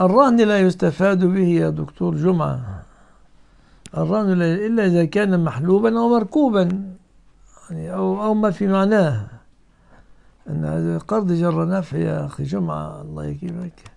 الرهن لا يستفاد به يا دكتور جمعة الرهن إلا إذا كان محلوبا أو مركوبا يعني أو أو ما في معناه أن هذا قرض جر نفع يا أخي جمعة الله يكرمك